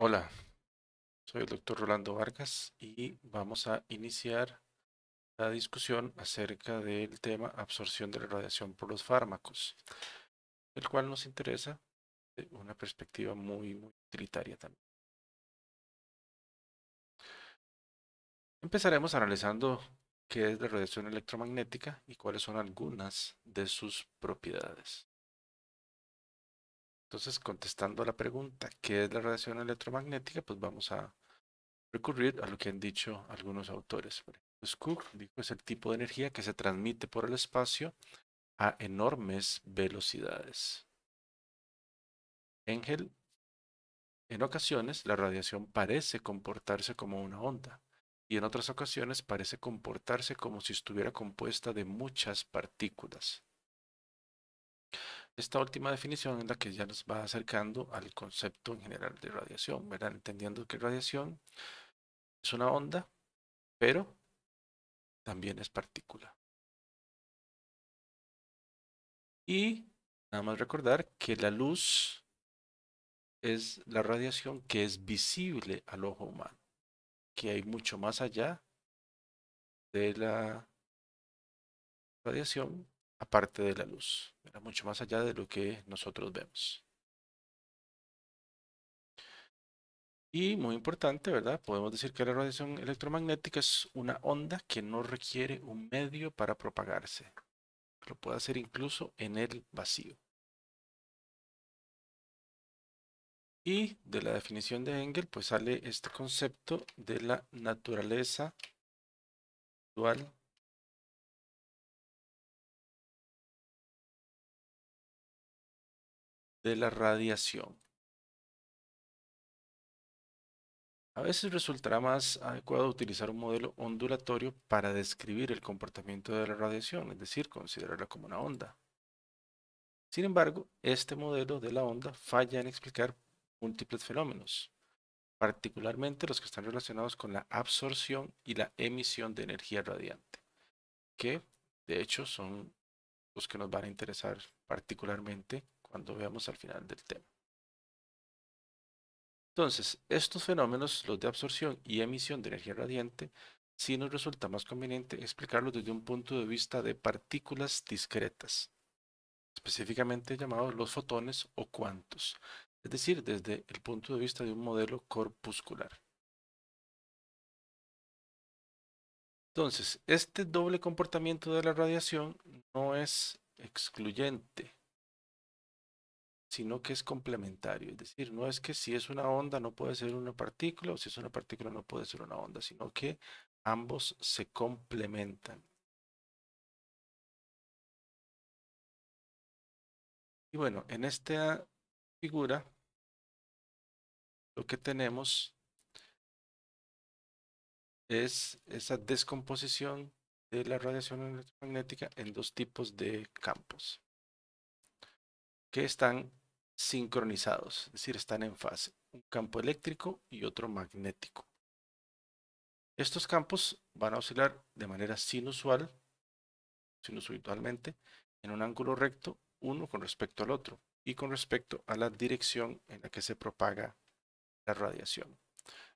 Hola, soy el doctor Rolando Vargas y vamos a iniciar la discusión acerca del tema absorción de la radiación por los fármacos, el cual nos interesa de una perspectiva muy, muy utilitaria también. Empezaremos analizando qué es la radiación electromagnética y cuáles son algunas de sus propiedades. Entonces, contestando a la pregunta, ¿qué es la radiación electromagnética? Pues vamos a recurrir a lo que han dicho algunos autores. Cook dijo es el tipo de energía que se transmite por el espacio a enormes velocidades. Engel, en ocasiones la radiación parece comportarse como una onda y en otras ocasiones parece comportarse como si estuviera compuesta de muchas partículas esta última definición es la que ya nos va acercando al concepto en general de radiación, ¿verdad? Entendiendo que radiación es una onda, pero también es partícula. Y nada más recordar que la luz es la radiación que es visible al ojo humano, que hay mucho más allá de la radiación aparte de la luz, era mucho más allá de lo que nosotros vemos. Y muy importante, ¿verdad? Podemos decir que la radiación electromagnética es una onda que no requiere un medio para propagarse. Lo puede hacer incluso en el vacío. Y de la definición de Engel, pues sale este concepto de la naturaleza dual de la radiación. A veces resultará más adecuado utilizar un modelo ondulatorio para describir el comportamiento de la radiación, es decir, considerarla como una onda. Sin embargo, este modelo de la onda falla en explicar múltiples fenómenos, particularmente los que están relacionados con la absorción y la emisión de energía radiante, que de hecho son los que nos van a interesar particularmente cuando veamos al final del tema. Entonces, estos fenómenos, los de absorción y emisión de energía radiante, sí nos resulta más conveniente explicarlos desde un punto de vista de partículas discretas, específicamente llamados los fotones o cuantos, es decir, desde el punto de vista de un modelo corpuscular. Entonces, este doble comportamiento de la radiación no es excluyente sino que es complementario. Es decir, no es que si es una onda no puede ser una partícula o si es una partícula no puede ser una onda, sino que ambos se complementan. Y bueno, en esta figura lo que tenemos es esa descomposición de la radiación electromagnética en dos tipos de campos que están sincronizados, es decir, están en fase, un campo eléctrico y otro magnético. Estos campos van a oscilar de manera sinusual, sinusoidalmente, en un ángulo recto, uno con respecto al otro y con respecto a la dirección en la que se propaga la radiación.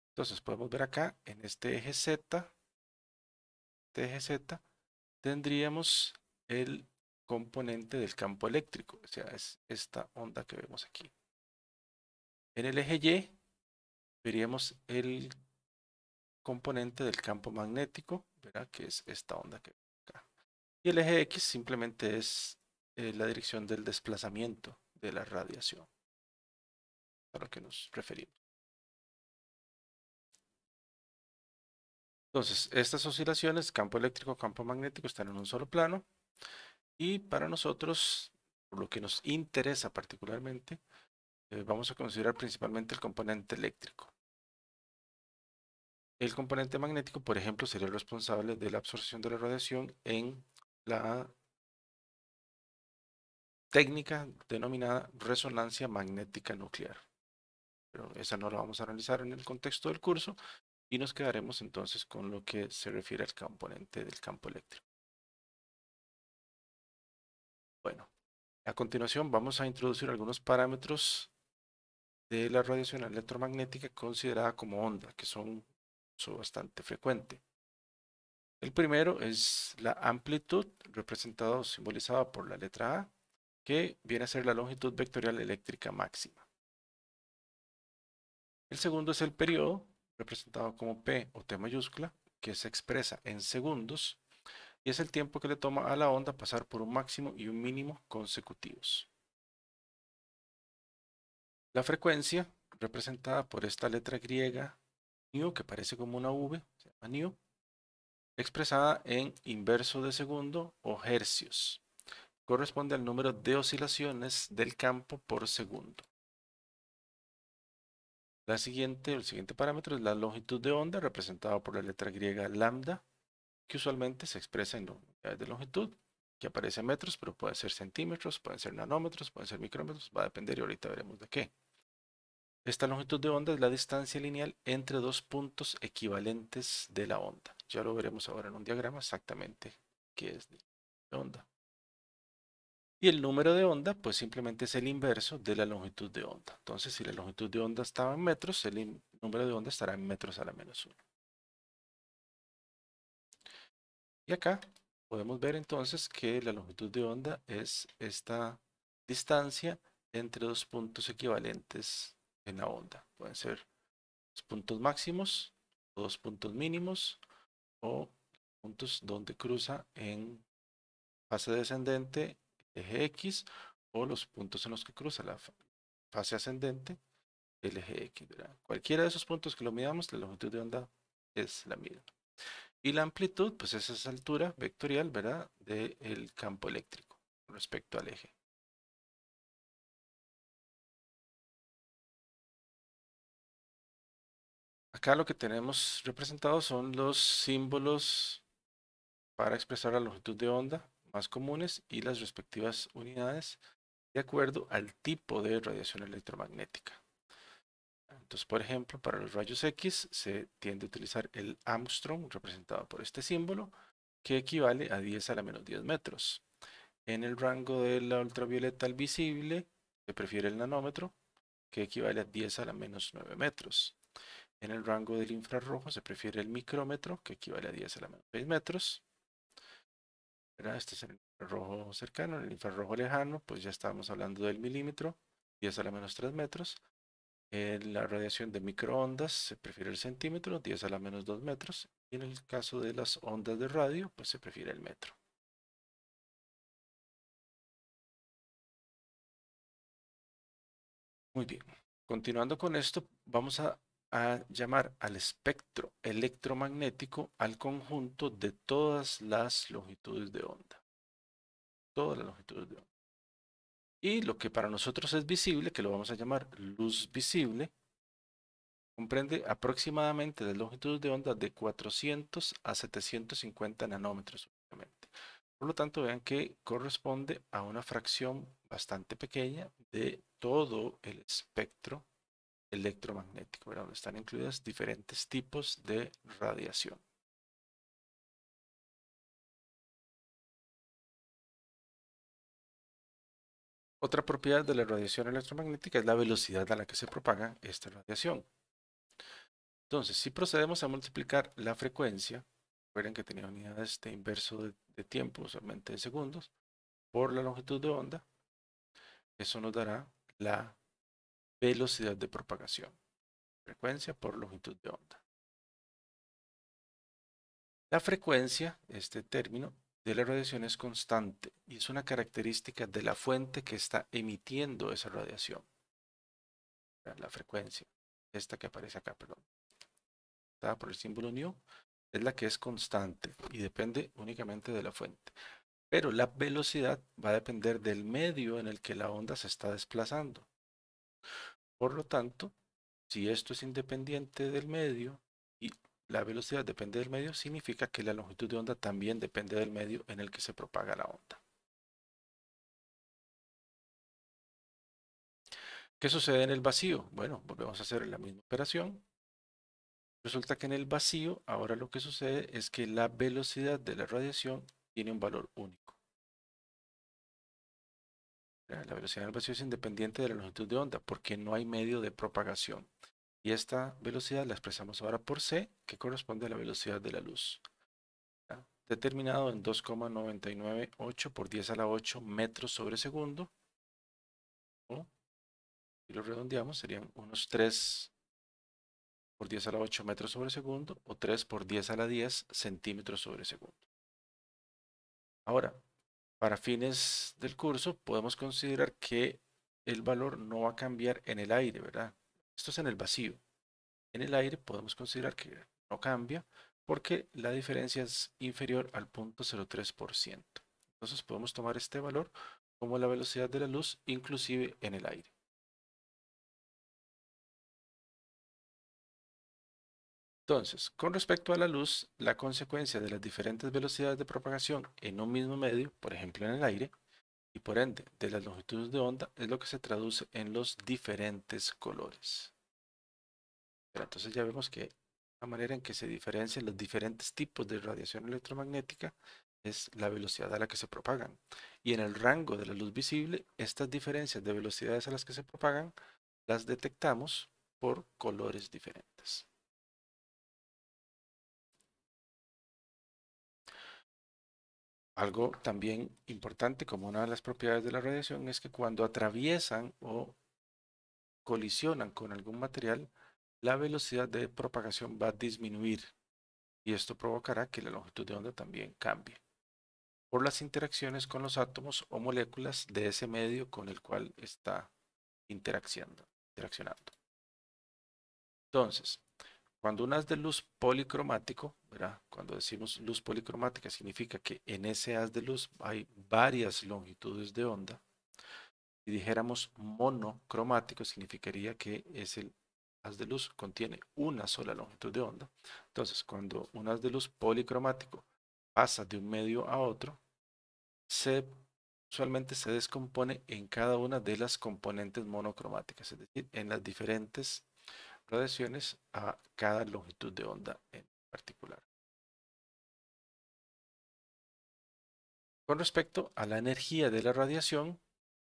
Entonces podemos ver acá en este eje Z, este eje Z, tendríamos el componente del campo eléctrico, o sea, es esta onda que vemos aquí. En el eje Y veríamos el componente del campo magnético, verá que es esta onda que vemos acá. Y el eje X simplemente es eh, la dirección del desplazamiento de la radiación, a lo que nos referimos. Entonces, estas oscilaciones, campo eléctrico, campo magnético, están en un solo plano. Y para nosotros, por lo que nos interesa particularmente, eh, vamos a considerar principalmente el componente eléctrico. El componente magnético, por ejemplo, sería el responsable de la absorción de la radiación en la técnica denominada resonancia magnética nuclear. Pero esa no la vamos a analizar en el contexto del curso y nos quedaremos entonces con lo que se refiere al componente del campo eléctrico. Bueno, a continuación vamos a introducir algunos parámetros de la radiación electromagnética considerada como onda, que son, bastante frecuentes. El primero es la amplitud, representada o simbolizada por la letra A, que viene a ser la longitud vectorial eléctrica máxima. El segundo es el periodo, representado como P o T mayúscula, que se expresa en segundos y es el tiempo que le toma a la onda pasar por un máximo y un mínimo consecutivos. La frecuencia, representada por esta letra griega nu, que parece como una V, se llama nu, expresada en inverso de segundo o hercios, corresponde al número de oscilaciones del campo por segundo. La siguiente, el siguiente parámetro es la longitud de onda, representada por la letra griega lambda, que usualmente se expresa en unidades eh, de longitud, que aparece en metros, pero puede ser centímetros, pueden ser nanómetros, pueden ser micrómetros, va a depender y ahorita veremos de qué. Esta longitud de onda es la distancia lineal entre dos puntos equivalentes de la onda. Ya lo veremos ahora en un diagrama exactamente qué es de onda. Y el número de onda, pues simplemente es el inverso de la longitud de onda. Entonces, si la longitud de onda estaba en metros, el número de onda estará en metros a la menos 1. Y acá podemos ver entonces que la longitud de onda es esta distancia entre dos puntos equivalentes en la onda. Pueden ser dos puntos máximos, dos puntos mínimos o puntos donde cruza en fase descendente el eje X o los puntos en los que cruza la fase ascendente el eje X. Cualquiera de esos puntos que lo midamos, la longitud de onda es la misma. Y la amplitud, pues es esa altura vectorial, ¿verdad? Del campo eléctrico respecto al eje. Acá lo que tenemos representado son los símbolos para expresar la longitud de onda más comunes y las respectivas unidades de acuerdo al tipo de radiación electromagnética. Entonces, por ejemplo, para los rayos X se tiende a utilizar el Armstrong, representado por este símbolo, que equivale a 10 a la menos 10 metros. En el rango de la ultravioleta al visible, se prefiere el nanómetro, que equivale a 10 a la menos 9 metros. En el rango del infrarrojo se prefiere el micrómetro, que equivale a 10 a la menos 6 metros. Este es el infrarrojo cercano. En el infrarrojo lejano, pues ya estábamos hablando del milímetro, 10 a la menos 3 metros. En eh, la radiación de microondas se prefiere el centímetro, 10 a la menos 2 metros. Y en el caso de las ondas de radio, pues se prefiere el metro. Muy bien. Continuando con esto, vamos a llamar al espectro electromagnético al conjunto de todas las longitudes de onda. Todas las longitudes de onda. Y lo que para nosotros es visible, que lo vamos a llamar luz visible, comprende aproximadamente de longitud de onda de 400 a 750 nanómetros. Obviamente. Por lo tanto, vean que corresponde a una fracción bastante pequeña de todo el espectro electromagnético, donde están incluidas diferentes tipos de radiación. Otra propiedad de la radiación electromagnética es la velocidad a la que se propaga esta radiación. Entonces, si procedemos a multiplicar la frecuencia, recuerden que tenía unidades de inverso de, de tiempo, usualmente de segundos, por la longitud de onda, eso nos dará la velocidad de propagación. Frecuencia por longitud de onda. La frecuencia, este término, de la radiación es constante y es una característica de la fuente que está emitiendo esa radiación. La frecuencia, esta que aparece acá, perdón, está por el símbolo nu, es la que es constante y depende únicamente de la fuente. Pero la velocidad va a depender del medio en el que la onda se está desplazando. Por lo tanto, si esto es independiente del medio, la velocidad depende del medio, significa que la longitud de onda también depende del medio en el que se propaga la onda. ¿Qué sucede en el vacío? Bueno, volvemos a hacer la misma operación. Resulta que en el vacío, ahora lo que sucede es que la velocidad de la radiación tiene un valor único. La velocidad del vacío es independiente de la longitud de onda porque no hay medio de propagación. Y esta velocidad la expresamos ahora por c, que corresponde a la velocidad de la luz. Determinado en 2,998 por 10 a la 8 metros sobre segundo. si lo redondeamos, serían unos 3 por 10 a la 8 metros sobre segundo o 3 por 10 a la 10 centímetros sobre segundo. Ahora, para fines del curso, podemos considerar que el valor no va a cambiar en el aire, ¿verdad? Esto es en el vacío. En el aire podemos considerar que no cambia porque la diferencia es inferior al 0.03%. Entonces podemos tomar este valor como la velocidad de la luz inclusive en el aire. Entonces, con respecto a la luz, la consecuencia de las diferentes velocidades de propagación en un mismo medio, por ejemplo en el aire, y por ende de las longitudes de onda es lo que se traduce en los diferentes colores. Pero entonces ya vemos que la manera en que se diferencian los diferentes tipos de radiación electromagnética es la velocidad a la que se propagan. Y en el rango de la luz visible, estas diferencias de velocidades a las que se propagan las detectamos por colores diferentes. Algo también importante como una de las propiedades de la radiación es que cuando atraviesan o colisionan con algún material, la velocidad de propagación va a disminuir y esto provocará que la longitud de onda también cambie por las interacciones con los átomos o moléculas de ese medio con el cual está interaccionando. Entonces, cuando un haz de luz policromático, ¿verdad? cuando decimos luz policromática, significa que en ese haz de luz hay varias longitudes de onda. Si dijéramos monocromático, significaría que ese haz de luz contiene una sola longitud de onda. Entonces, cuando un haz de luz policromático pasa de un medio a otro, usualmente se descompone en cada una de las componentes monocromáticas, es decir, en las diferentes radiaciones a cada longitud de onda en particular. Con respecto a la energía de la radiación,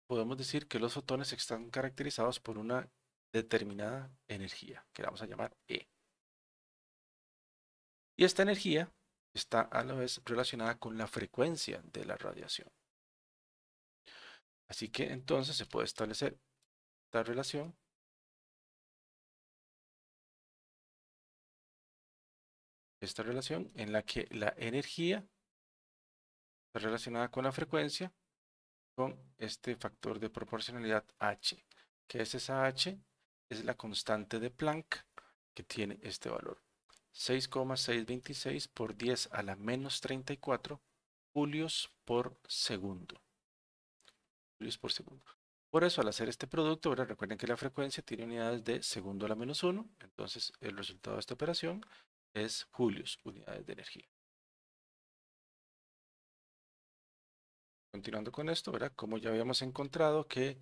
podemos decir que los fotones están caracterizados por una determinada energía, que vamos a llamar E. Y esta energía está a la vez relacionada con la frecuencia de la radiación. Así que entonces se puede establecer esta relación esta relación en la que la energía está relacionada con la frecuencia con este factor de proporcionalidad H, que es esa H, es la constante de Planck que tiene este valor. 6,626 por 10 a la menos 34 julios por segundo. Julios por segundo. Por eso, al hacer este producto, ahora recuerden que la frecuencia tiene unidades de segundo a la menos 1, entonces el resultado de esta operación es julios, unidades de energía. Continuando con esto, ¿verdad? Como ya habíamos encontrado que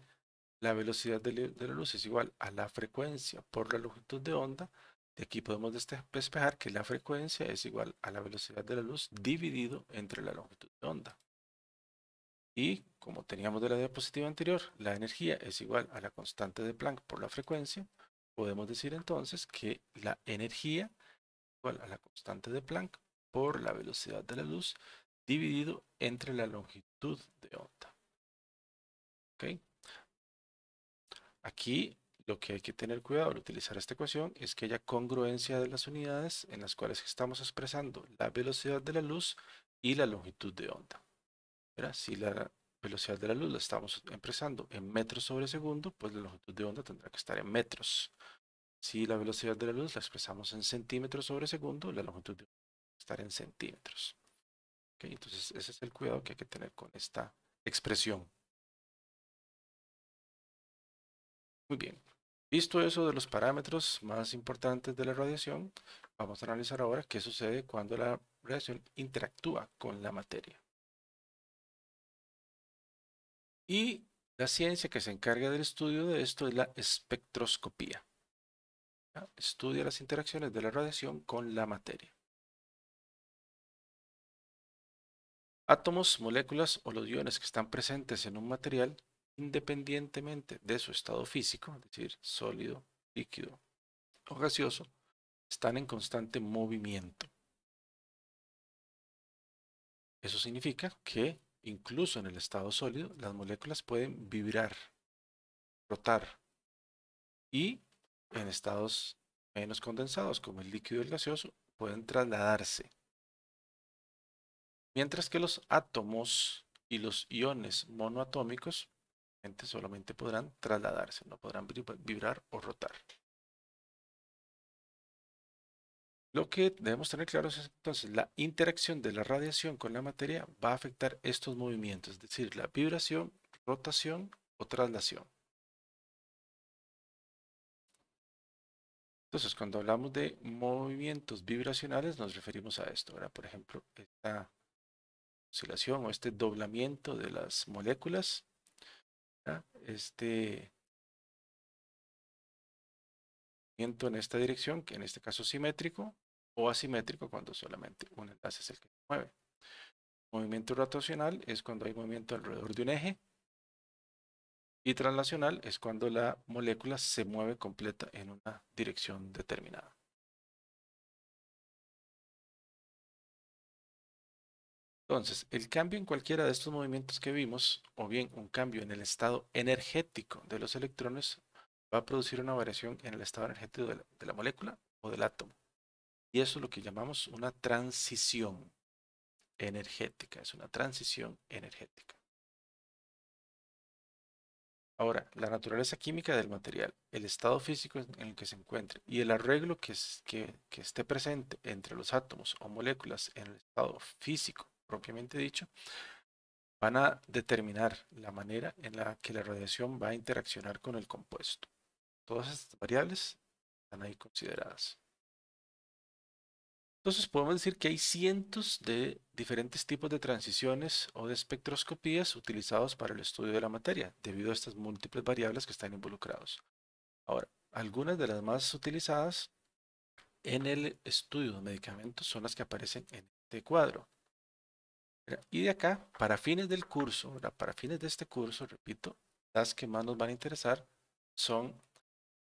la velocidad de, la luz es igual a la frecuencia por la longitud de onda, de aquí podemos despejar que la frecuencia es igual a la velocidad de la luz dividido entre la longitud de onda. Y como teníamos de la diapositiva anterior, la energía es igual a la constante de Planck por la frecuencia, podemos decir entonces que la energía a la constante de Planck por la velocidad de la luz dividido entre la longitud de onda. Aquí lo que hay que tener cuidado al utilizar esta ecuación es que haya congruencia de las unidades en las cuales estamos expresando la velocidad de la luz y la longitud de onda. Si la velocidad de la luz la estamos expresando en metros sobre segundo, pues la longitud de onda tendrá que estar en metros. Si la velocidad de la luz la expresamos en centímetros sobre segundo, la longitud de estar en centímetros. Entonces, ese es el cuidado que hay que tener con esta expresión. Muy bien. Visto eso de los parámetros más importantes de la radiación, vamos a analizar ahora qué sucede cuando la radiación interactúa con la materia. Y la ciencia que se encarga del estudio de esto es la espectroscopía estudia las interacciones de la radiación con la materia. Átomos, moléculas o los iones que están presentes en un material, independientemente de su estado físico, es decir, sólido, líquido o gaseoso, están en constante movimiento. Eso significa que incluso en el estado sólido, las moléculas pueden vibrar, rotar y en estados menos condensados, como el líquido y el gaseoso, pueden trasladarse. Mientras que los átomos y los iones monoatómicos solamente podrán trasladarse, no podrán vibrar o rotar. Lo que debemos tener claro es entonces la interacción de la radiación con la materia va a afectar estos movimientos, es decir, la vibración, rotación o traslación. Entonces, pues cuando hablamos de movimientos vibracionales, nos referimos a esto, ¿verdad? Por ejemplo, esta oscilación o este doblamiento de las moléculas, este movimiento en esta dirección, que en este caso es simétrico o asimétrico cuando solamente un enlace es el que se mueve. Movimiento rotacional es cuando hay movimiento alrededor de un eje, y translacional es cuando la molécula se mueve completa en una dirección determinada. Entonces, el cambio en cualquiera de estos movimientos que vimos, o bien un cambio en el estado energético de los electrones, va a producir una variación en el estado energético de la, de la molécula o del átomo. Y eso es lo que llamamos una transición energética, es una transición energética. Ahora, la naturaleza química del material, el estado físico en el que se encuentre y el arreglo que, que, que esté presente entre los átomos o moléculas en el estado físico propiamente dicho, van a determinar la manera en la que la radiación va a interaccionar con el compuesto. Todas estas variables están ahí consideradas. Entonces podemos decir que hay cientos de diferentes tipos de transiciones o de espectroscopías utilizados para el estudio de la materia, debido a estas múltiples variables que están involucrados. Ahora, algunas de las más utilizadas en el estudio de medicamentos son las que aparecen en este cuadro. Y de acá, para fines del curso, para fines de este curso, repito, las que más nos van a interesar son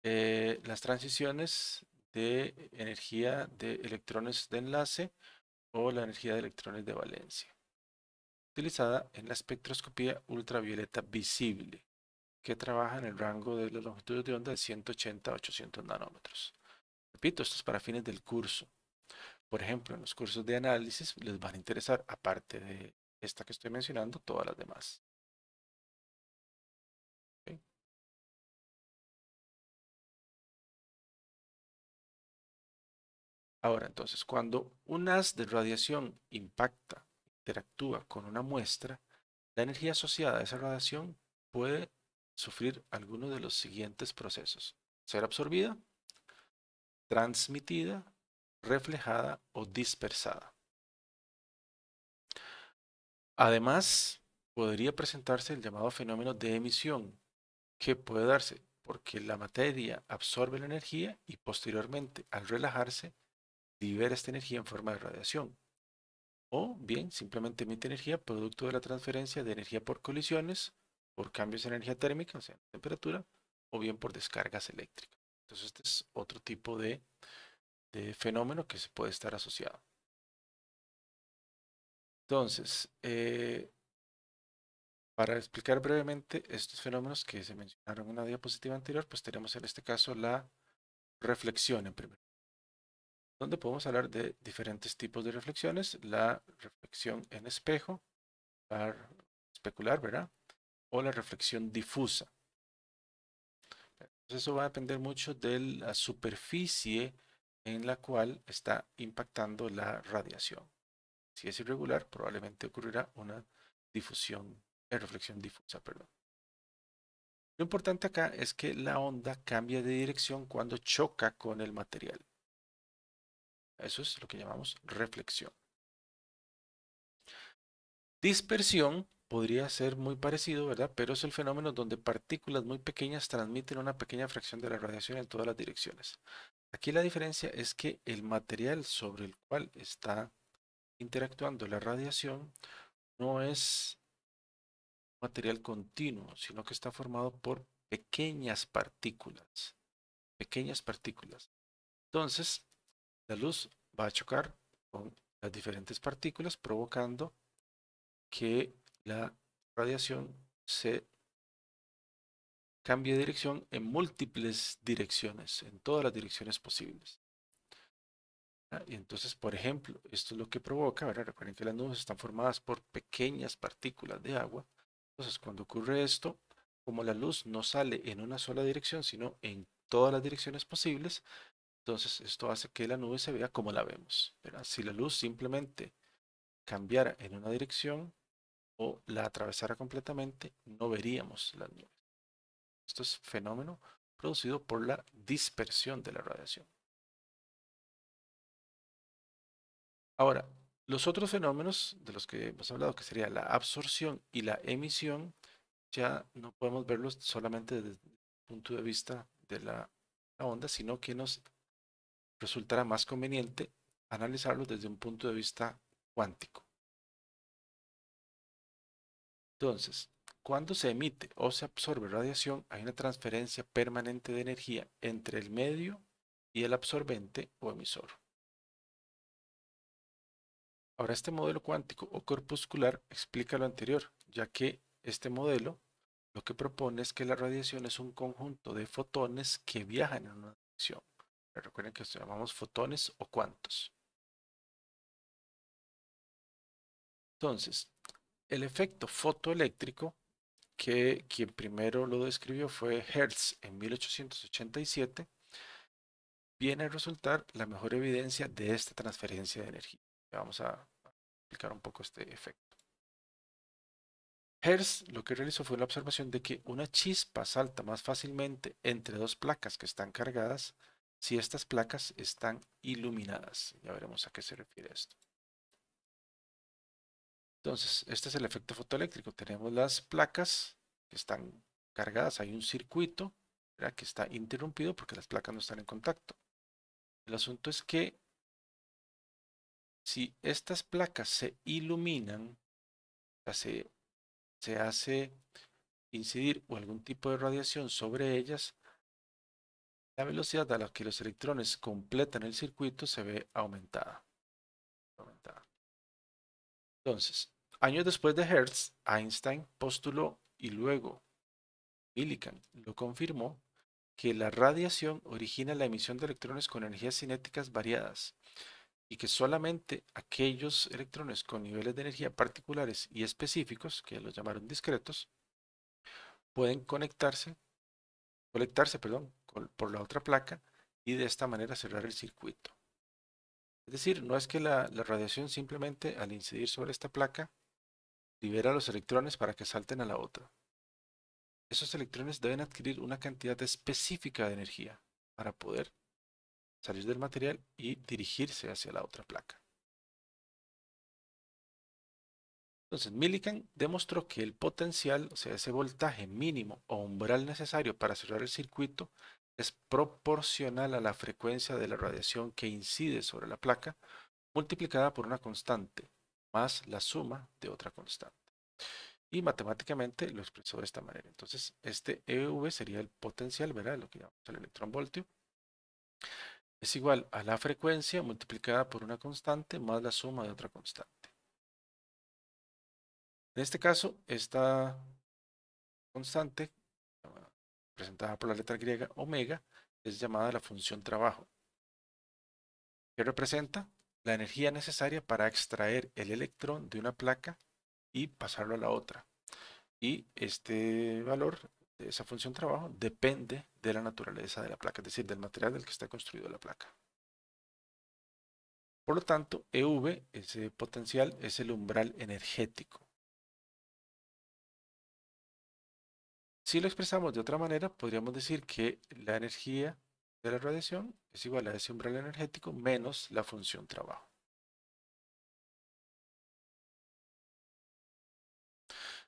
eh, las transiciones de energía de electrones de enlace o la energía de electrones de valencia, utilizada en la espectroscopía ultravioleta visible, que trabaja en el rango de las longitudes de onda de 180 a 800 nanómetros. Repito, esto es para fines del curso. Por ejemplo, en los cursos de análisis les van a interesar, aparte de esta que estoy mencionando, todas las demás. Ahora, entonces, cuando un haz de radiación impacta, interactúa con una muestra, la energía asociada a esa radiación puede sufrir alguno de los siguientes procesos. Ser absorbida, transmitida, reflejada o dispersada. Además, podría presentarse el llamado fenómeno de emisión, que puede darse porque la materia absorbe la energía y posteriormente, al relajarse, libera esta energía en forma de radiación. O bien, simplemente emite energía producto de la transferencia de energía por colisiones, por cambios en energía térmica, o sea, temperatura, o bien por descargas eléctricas. Entonces, este es otro tipo de, fenómeno que se puede estar asociado. Entonces, eh, para explicar brevemente estos fenómenos que se mencionaron en la diapositiva anterior, pues tenemos en este caso la reflexión en primer lugar donde podemos hablar de diferentes tipos de reflexiones, la reflexión en espejo, especular, ¿verdad? O la reflexión difusa. eso va a depender mucho de la superficie en la cual está impactando la radiación. Si es irregular, probablemente ocurrirá una difusión, eh, reflexión difusa, Lo importante acá es que la onda cambia de dirección cuando choca con el material. Eso es lo que llamamos reflexión. Dispersión podría ser muy parecido, ¿verdad? Pero es el fenómeno donde partículas muy pequeñas transmiten una pequeña fracción de la radiación en todas las direcciones. Aquí la diferencia es que el material sobre el cual está interactuando la radiación no es material continuo, sino que está formado por pequeñas partículas. Pequeñas partículas. Entonces, la luz va a chocar con las diferentes partículas provocando que la radiación se cambie de dirección en múltiples direcciones, en todas las direcciones posibles. Ah, y entonces, por ejemplo, esto es lo que provoca, recuerden que las nubes están formadas por pequeñas partículas de agua. Entonces, cuando ocurre esto, como la luz no sale en una sola dirección, sino en todas las direcciones posibles, entonces esto hace que la nube se vea como la vemos. pero Si la luz simplemente cambiara en una dirección o la atravesara completamente, no veríamos las nubes. Esto es fenómeno producido por la dispersión de la radiación. Ahora, los otros fenómenos de los que hemos hablado, que sería la absorción y la emisión, ya no podemos verlos solamente desde el punto de vista de la onda, sino que nos resultará más conveniente analizarlo desde un punto de vista cuántico. Entonces, cuando se emite o se absorbe radiación, hay una transferencia permanente de energía entre el medio y el absorbente o emisor. Ahora, este modelo cuántico o corpuscular explica lo anterior, ya que este modelo lo que propone es que la radiación es un conjunto de fotones que viajan en una dirección. Recuerden que llamamos fotones o cuantos. Entonces, el efecto fotoeléctrico, que quien primero lo describió fue Hertz en 1887, viene a resultar la mejor evidencia de esta transferencia de energía. Vamos a explicar un poco este efecto. Hertz lo que realizó fue la observación de que una chispa salta más fácilmente entre dos placas que están cargadas si estas placas están iluminadas. Ya veremos a qué se refiere esto. Entonces, este es el efecto fotoeléctrico. Tenemos las placas que están cargadas. Hay un circuito que está interrumpido porque las placas no están en contacto. El asunto es que si estas placas se iluminan, se, se hace incidir o algún tipo de radiación sobre ellas, la velocidad a la que los electrones completan el circuito se ve aumentada. Entonces, años después de Hertz, Einstein postuló y luego Millikan lo confirmó que la radiación origina la emisión de electrones con energías cinéticas variadas y que solamente aquellos electrones con niveles de energía particulares y específicos, que los llamaron discretos, pueden conectarse, conectarse, perdón, por la otra placa y de esta manera cerrar el circuito. Es decir, no es que la, radiación simplemente al incidir sobre esta placa libera los electrones para que salten a la otra. Esos electrones deben adquirir una cantidad específica de energía para poder salir del material y dirigirse hacia la otra placa. Entonces, Millikan demostró que el potencial, o sea, ese voltaje mínimo o umbral necesario para cerrar el circuito, es proporcional a la frecuencia de la radiación que incide sobre la placa, multiplicada por una constante, más la suma de otra constante. Y matemáticamente lo expresó de esta manera. Entonces, este EV sería el potencial, ¿verdad? Lo que llamamos el electrón voltio. Es igual a la frecuencia multiplicada por una constante más la suma de otra constante. En este caso, esta constante representada por la letra griega omega, es llamada la función trabajo, que representa la energía necesaria para extraer el electrón de una placa y pasarlo a la otra. Y este valor de esa función trabajo depende de la naturaleza de la placa, es decir, del material del que está construida la placa. Por lo tanto, EV, ese potencial, es el umbral energético. Si lo expresamos de otra manera, podríamos decir que la energía de la radiación es igual a ese umbral energético menos la función trabajo.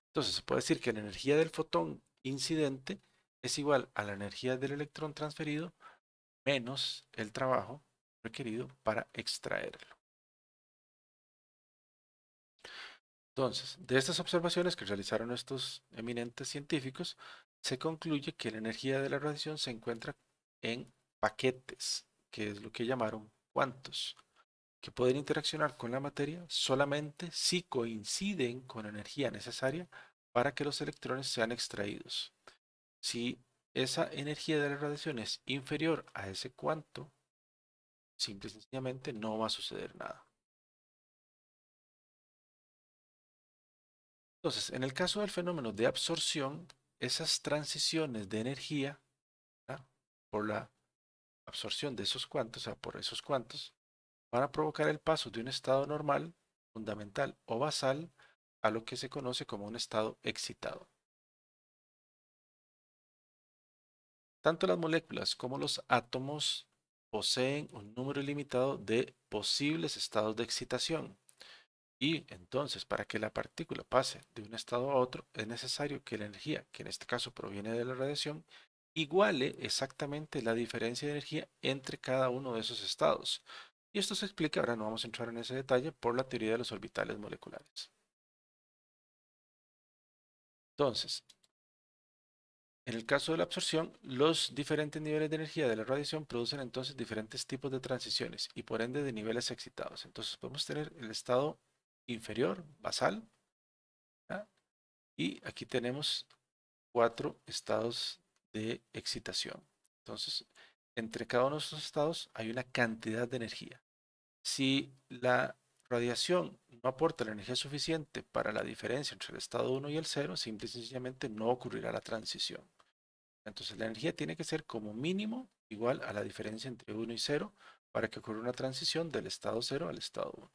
Entonces, se puede decir que la energía del fotón incidente es igual a la energía del electrón transferido menos el trabajo requerido para extraerlo. Entonces, de estas observaciones que realizaron estos eminentes científicos, se concluye que la energía de la radiación se encuentra en paquetes, que es lo que llamaron cuantos, que pueden interaccionar con la materia solamente si coinciden con la energía necesaria para que los electrones sean extraídos. Si esa energía de la radiación es inferior a ese cuanto, simple y sencillamente no va a suceder nada. Entonces, en el caso del fenómeno de absorción, esas transiciones de energía por la absorción de esos cuantos, o sea, por esos cuantos, van a provocar el paso de un estado normal, fundamental o basal a lo que se conoce como un estado excitado. Tanto las moléculas como los átomos poseen un número ilimitado de posibles estados de excitación. Y entonces, para que la partícula pase de un estado a otro, es necesario que la energía, que en este caso proviene de la radiación, iguale exactamente la diferencia de energía entre cada uno de esos estados. Y esto se explica, ahora no vamos a entrar en ese detalle, por la teoría de los orbitales moleculares. Entonces, en el caso de la absorción, los diferentes niveles de energía de la radiación producen entonces diferentes tipos de transiciones y por ende de niveles excitados. Entonces podemos tener el estado inferior, basal. Y aquí tenemos cuatro estados de excitación. Entonces, entre cada uno de esos estados hay una cantidad de energía. Si la radiación no aporta la energía suficiente para la diferencia entre el estado 1 y el 0, simple y sencillamente no ocurrirá la transición. Entonces la energía tiene que ser como mínimo igual a la diferencia entre 1 y 0 para que ocurra una transición del estado 0 al estado 1.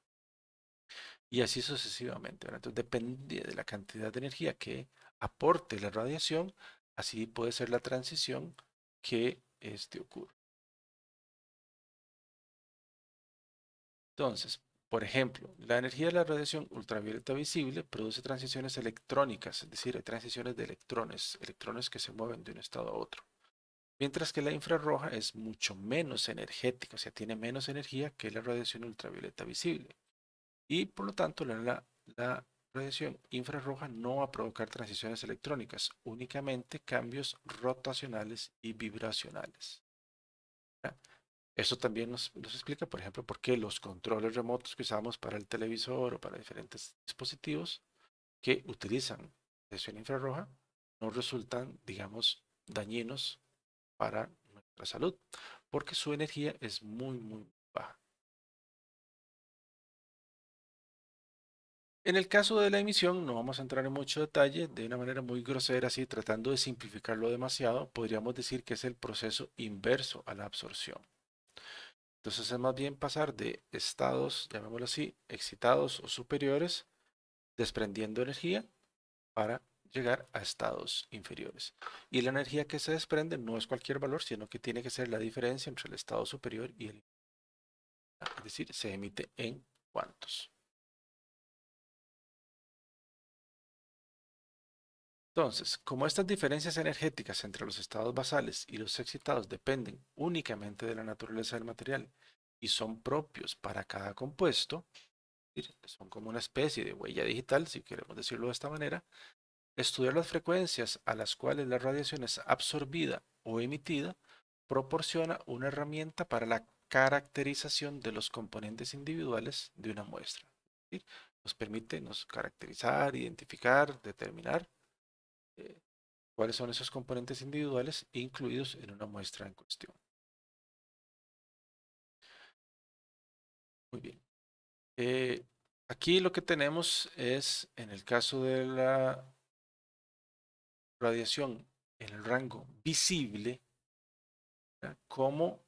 Y así sucesivamente. Entonces depende de la cantidad de energía que aporte la radiación, así puede ser la transición que este ocurre. Entonces, por ejemplo, la energía de la radiación ultravioleta visible produce transiciones electrónicas, es decir, hay transiciones de electrones, electrones que se mueven de un estado a otro. Mientras que la infrarroja es mucho menos energética, o sea, tiene menos energía que la radiación ultravioleta visible y por lo tanto la, radiación infrarroja no va a provocar transiciones electrónicas, únicamente cambios rotacionales y vibracionales. eso también nos, explica, por ejemplo, por qué los controles remotos que usamos para el televisor o para diferentes dispositivos que utilizan radiación infrarroja no resultan, digamos, dañinos para nuestra salud, porque su energía es muy, muy baja. En el caso de la emisión, no vamos a entrar en mucho detalle, de una manera muy grosera, así tratando de simplificarlo demasiado, podríamos decir que es el proceso inverso a la absorción. Entonces es más bien pasar de estados, llamémoslo así, excitados o superiores, desprendiendo energía para llegar a estados inferiores. Y la energía que se desprende no es cualquier valor, sino que tiene que ser la diferencia entre el estado superior y el... Es decir, se emite en cuantos. Entonces, como estas diferencias energéticas entre los estados basales y los excitados dependen únicamente de la naturaleza del material y son propios para cada compuesto, son como una especie de huella digital, si queremos decirlo de esta manera, estudiar las frecuencias a las cuales la radiación es absorbida o emitida proporciona una herramienta para la caracterización de los componentes individuales de una muestra. nos permite nos caracterizar, identificar, determinar eh, cuáles son esos componentes individuales incluidos en una muestra en cuestión. Muy bien. Eh, aquí lo que tenemos es, en el caso de la radiación en el rango visible, como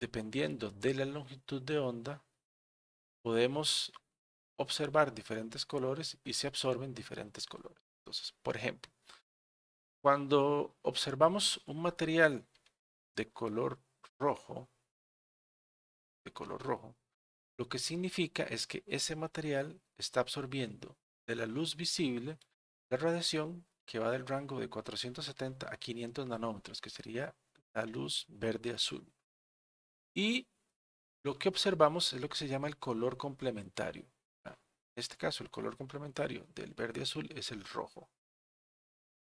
dependiendo de la longitud de onda, podemos observar diferentes colores y se absorben diferentes colores. Entonces, por ejemplo, cuando observamos un material de color rojo, de color rojo, lo que significa es que ese material está absorbiendo de la luz visible la radiación que va del rango de 470 a 500 nanómetros, que sería la luz verde-azul. Y lo que observamos es lo que se llama el color complementario. En este caso, el color complementario del verde azul es el rojo.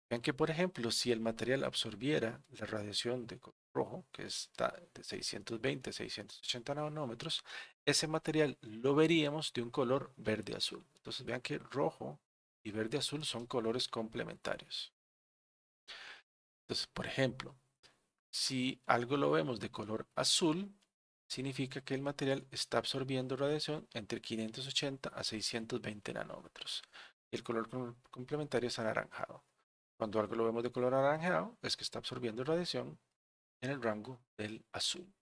Vean que, por ejemplo, si el material absorbiera la radiación de color rojo, que está de 620 680 nanómetros, ese material lo veríamos de un color verde azul. Entonces vean que rojo y verde azul son colores complementarios. Entonces, por ejemplo, si algo lo vemos de color azul, significa que el material está absorbiendo radiación entre 580 a 620 nanómetros. El color complementario es anaranjado. Cuando algo lo vemos de color anaranjado, es que está absorbiendo radiación en el rango del azul.